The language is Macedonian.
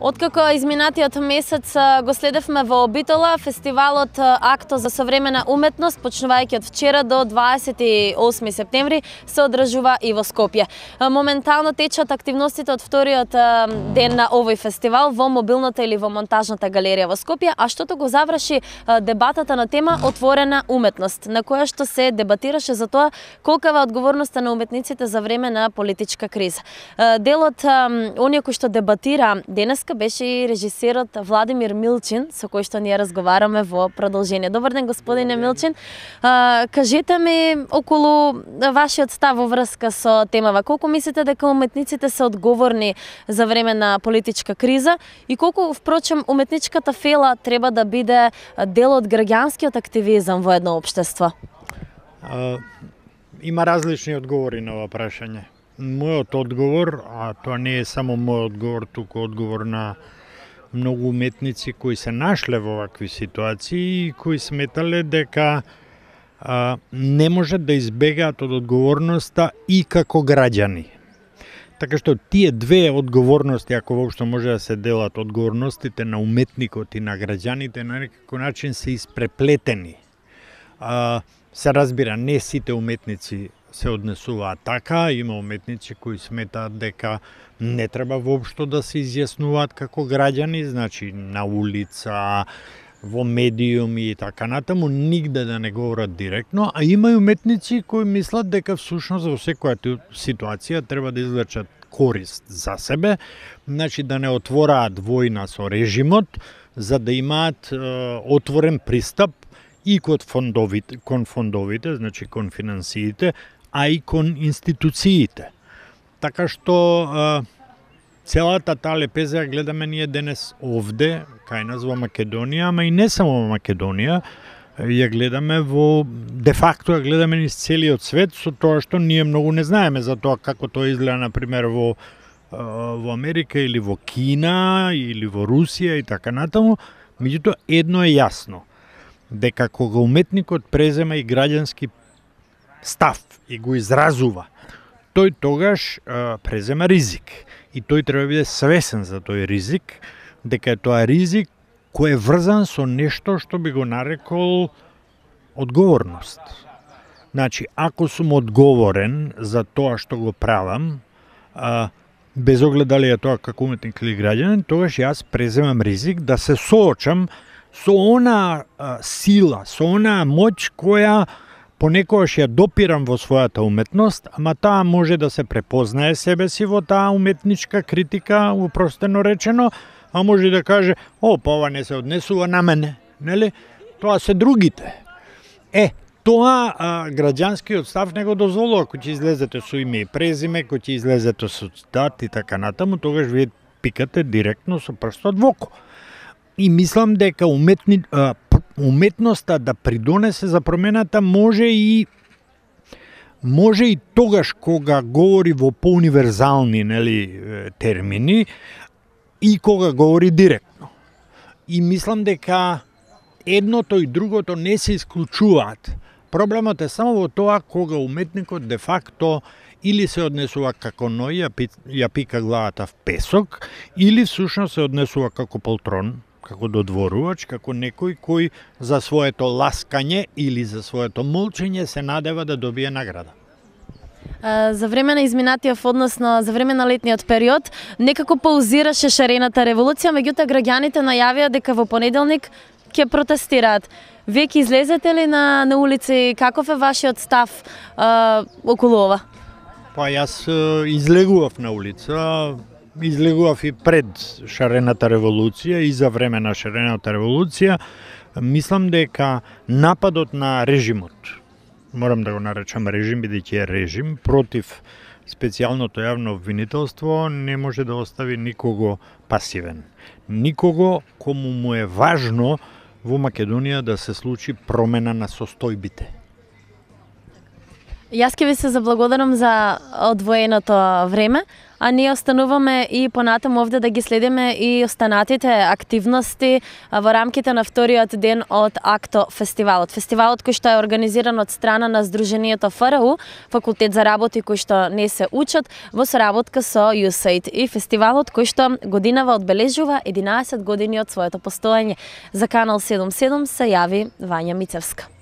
Откако изминатиот месец го следевме во Битола, фестивалот Акто за современа уметност, почнувајќи од вчера до 28 септември, се одржува и во Скопје. Моментално течат активностите од вториот ден на овој фестивал во мобилната или во монтажната галерија во Скопје, а штото го заврши дебатата на тема Отворена уметност, на која што се дебатираше за тоа колкава одговорноста на уметниците за време на политичка криза. Делот оние кои што дебатира денес денеска беше и режисерот Владимир Милчин, со кој што ние разговараме во продолжение. Добар ден, господине Добре. Милчин. А, кажете ми околу вашиот став во врска со темава. Колку мислите дека уметниците се одговорни за време на политичка криза и колку, впрочем, уметничката фела треба да биде дел од граѓанскиот активизам во едно обштество? А, има различни одговори на ова прашање Мојот одговор, а тоа не е само мој одговор, туку одговор на многу уметници кои се нашле во вакви ситуации и кои сметале дека а, не можат да избегаат од одговорноста и како граѓани. Така што тие две одговорности, ако воопшто може да се делат одговорностите на уметникот и на граѓаните, на некој начин се испреплетени. А, се разбира, не сите уметници се однесуваат така, има уметници кои сметаат дека не треба воопшто да се изјаснуваат како граѓани, значи на улица, во медиуми и така натаму, нигде да не говорат директно, а има и уметници кои мислат дека всушност во секоја ситуација треба да извлечат корист за себе, значи да не отвораат војна со режимот, за да имаат е, отворен пристап и кон фондовите, кон фондовите, значи кон финансиите, а и кон институциите. Така што целата таа лепеза гледаме ние денес овде, кај нас во Македонија, ама и не само во Македонија, ја гледаме во де факто ја гледаме низ целиот свет со тоа што ние многу не знаеме за тоа како тоа изгледа на пример во во Америка или во Кина или во Русија и така натаму, меѓутоа едно е јасно дека кога уметникот презема и граѓански став и го изразува, тој тогаш а, презема ризик. И тој треба да биде свесен за тој ризик, дека е тоа ризик кој е врзан со нешто што би го нарекол одговорност. Значи, ако сум одговорен за тоа што го правам, а, без оглед дали е тоа како уметник или граѓанин, тогаш јас преземам ризик да се соочам со она а, сила, со она моќ која Понекогаш ја допирам во својата уметност, ама таа може да се препознае себе си во таа уметничка критика, упростено речено, а може да каже, о, па ова не се однесува на мене, нели? Тоа се другите. Е, тоа а, граѓанскиот став не го дозволува, ако ќе излезете со име и презиме, ако ќе излезете со цитат и така натаму, тогаш вие пикате директно со прстот во око. И мислам дека уметни, а, уметноста да придонесе за промената може и може и тогаш кога говори во поуниверзални нели термини и кога говори директно. И мислам дека едното и другото не се исклучуваат. Проблемот е само во тоа кога уметникот де факто или се однесува како ноја, ја пика главата в песок, или всушност се однесува како полтрон, како додворувач, како некој кој за своето ласкање или за своето молчење се надева да добие награда? за време на изминатиот односно за време на летниот период некако паузираше шарената револуција, меѓутоа граѓаните најавија дека во понеделник ќе протестираат. Вие ќе излезете ли на, на улица и каков е вашиот став а, околу ова? Па јас излегував на улица, излегував и пред Шарената револуција и за време на Шарената револуција, мислам дека нападот на режимот, морам да го наречам режим, бидејќи е режим, против специјалното јавно обвинителство не може да остави никого пасивен. Никого кому му е важно во Македонија да се случи промена на состојбите. Јас ке ви се заблагодарам за одвоеното време, а ние остануваме и понатаму овде да ги следиме и останатите активности во рамките на вториот ден од АКТО фестивалот. Фестивалот кој што е организиран од страна на Сдруженијето ФРУ, факултет за работи кои што не се учат, во соработка со USAID и фестивалот кој што годинава одбележува 11 години од своето постоење. За канал 77 се јави Вања Мицевска.